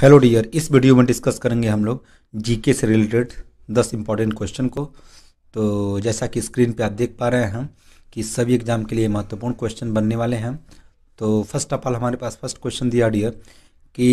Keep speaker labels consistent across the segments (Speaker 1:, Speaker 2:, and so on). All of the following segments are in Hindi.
Speaker 1: हेलो डियर इस वीडियो में डिस्कस करेंगे हम लोग जीके से रिलेटेड दस इम्पॉर्टेंट क्वेश्चन को तो जैसा कि स्क्रीन पे आप देख पा रहे हैं कि सभी एग्जाम के लिए महत्वपूर्ण क्वेश्चन बनने वाले हैं तो फर्स्ट ऑफ ऑल हमारे पास फर्स्ट क्वेश्चन दिया डियर कि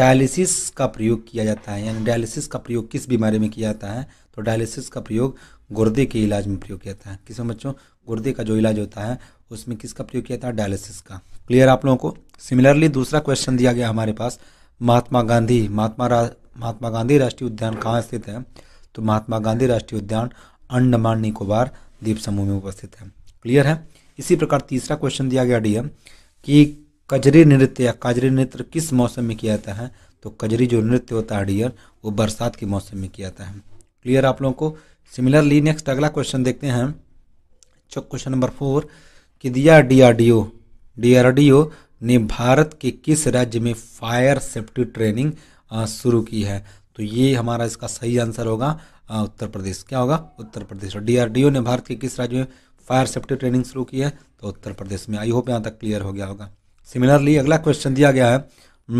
Speaker 1: डायलिसिस का प्रयोग किया जाता है यानी डायलिसिस का प्रयोग किस बीमारी में किया जाता है तो डायलिसिस का प्रयोग गुर्दे के इलाज में प्रयोग किया जाता है किसमें बच्चों गुर्दे का जो इलाज होता है उसमें किसका प्रयोग किया जाता है डायलिसिस का क्लियर आप लोगों को सिमिलरली दूसरा क्वेश्चन दिया गया हमारे पास महात्मा गांधी महात्मा महात्मा गांधी राष्ट्रीय उद्यान कहाँ स्थित है तो महात्मा गांधी राष्ट्रीय उद्यान अंडमान निकोबार द्वीप समूह में उपस्थित है क्लियर है इसी प्रकार तीसरा क्वेश्चन दिया गया डीएम कि कजरी नृत्य या कजरी नृत्य किस मौसम में किया जाता है तो कजरी जो नृत्य होता है डियर वो बरसात के मौसम में किया जाता है क्लियर आप लोगों को सिमिलरली नेक्स्ट अगला क्वेश्चन देखते हैं क्वेश्चन नंबर फोर कि दिया D R D O D R D O ने भारत के किस राज्य में फायर सेफ्टी ट्रेनिंग शुरू की है तो ये हमारा इसका सही आंसर होगा उत्तर प्रदेश क्या होगा उत्तर प्रदेश और डीआरडीओ ने भारत के किस राज्य में फायर सेफ्टी ट्रेनिंग शुरू की है तो उत्तर प्रदेश में आई होप यहाँ तक क्लियर हो गया होगा सिमिलरली अगला क्वेश्चन दिया गया है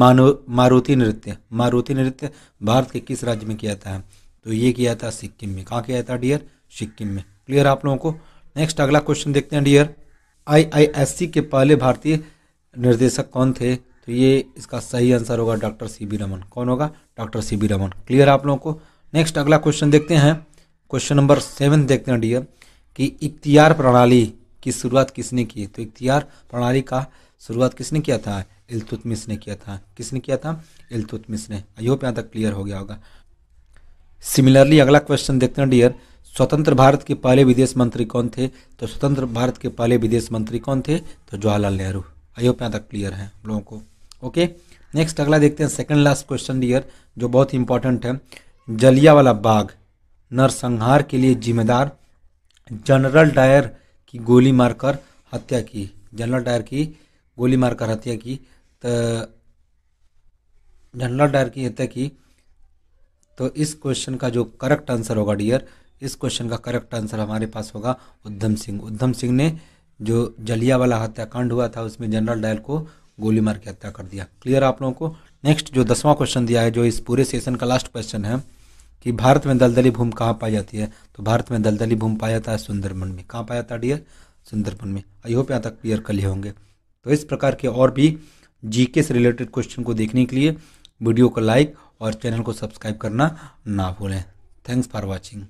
Speaker 1: मानो मारुति नृत्य मारुति नृत्य भारत के किस राज्य में किया जाता है तो ये किया जाता है सिक्किम में कहाँ किया जाता है डियर सिक्किम में क्लियर आप लोगों को नेक्स्ट अगला क्वेश्चन देखते हैं डियर आई के पहले भारतीय निर्देशक कौन थे तो ये इसका सही आंसर होगा डॉक्टर सी बी रमन कौन होगा doctor C B Raman clear आप लोगों को नेक्स्ट अगला क्वेश्चन देखते हैं क्वेश्चन नंबर सेवन देखते हैं डियर कि इख्तियार प्रणाली की शुरुआत किसने की तो इख्तियार प्रणाली का शुरुआत किसने किया था इलतुतमिस ने किया था किसने किया था इलतुतमिस ने आई होप यहाँ तक क्लियर हो गया होगा सिमिलरली अगला क्वेश्चन देखते हैं डियर स्वतंत्र भारत के पहले विदेश मंत्री कौन थे तो स्वतंत्र भारत के पहले विदेश मंत्री कौन थे तो जवाहरलाल नेहरू आई होप यहाँ तक क्लियर है हम लोगों को ओके नेक्स्ट अगला देखते हैं सेकंड लास्ट क्वेश्चन डियर जो बहुत ही इंपॉर्टेंट है जलिया वाला बाग नरसंहार के लिए जिम्मेदार जनरल डायर की गोली मारकर हत्या की जनरल डायर की गोली मारकर हत्या की तो जनरल डायर की हत्या की तो इस क्वेश्चन का जो करेक्ट आंसर होगा डियर इस क्वेश्चन का करेक्ट आंसर हमारे पास होगा उद्धम सिंह उद्धम सिंह ने जो जलिया वाला हत्याकांड हुआ था उसमें जनरल डायल को गोली मार के हत्या कर दिया क्लियर आप लोगों को नेक्स्ट जो दसवां क्वेश्चन दिया है जो इस पूरे सेशन का लास्ट क्वेश्चन है कि भारत में दलदली भूमि कहाँ पाई जाती है तो भारत में दलदली भूमि पाया जाता है सुंदरबन में कहाँ पाया जाता है डियर सुंदरबन में आई होप यहाँ तक क्लियर कर लिए होंगे तो इस प्रकार के और भी जी से रिलेटेड क्वेश्चन को देखने के लिए वीडियो को लाइक और चैनल को सब्सक्राइब करना ना भूलें थैंक्स फॉर वॉचिंग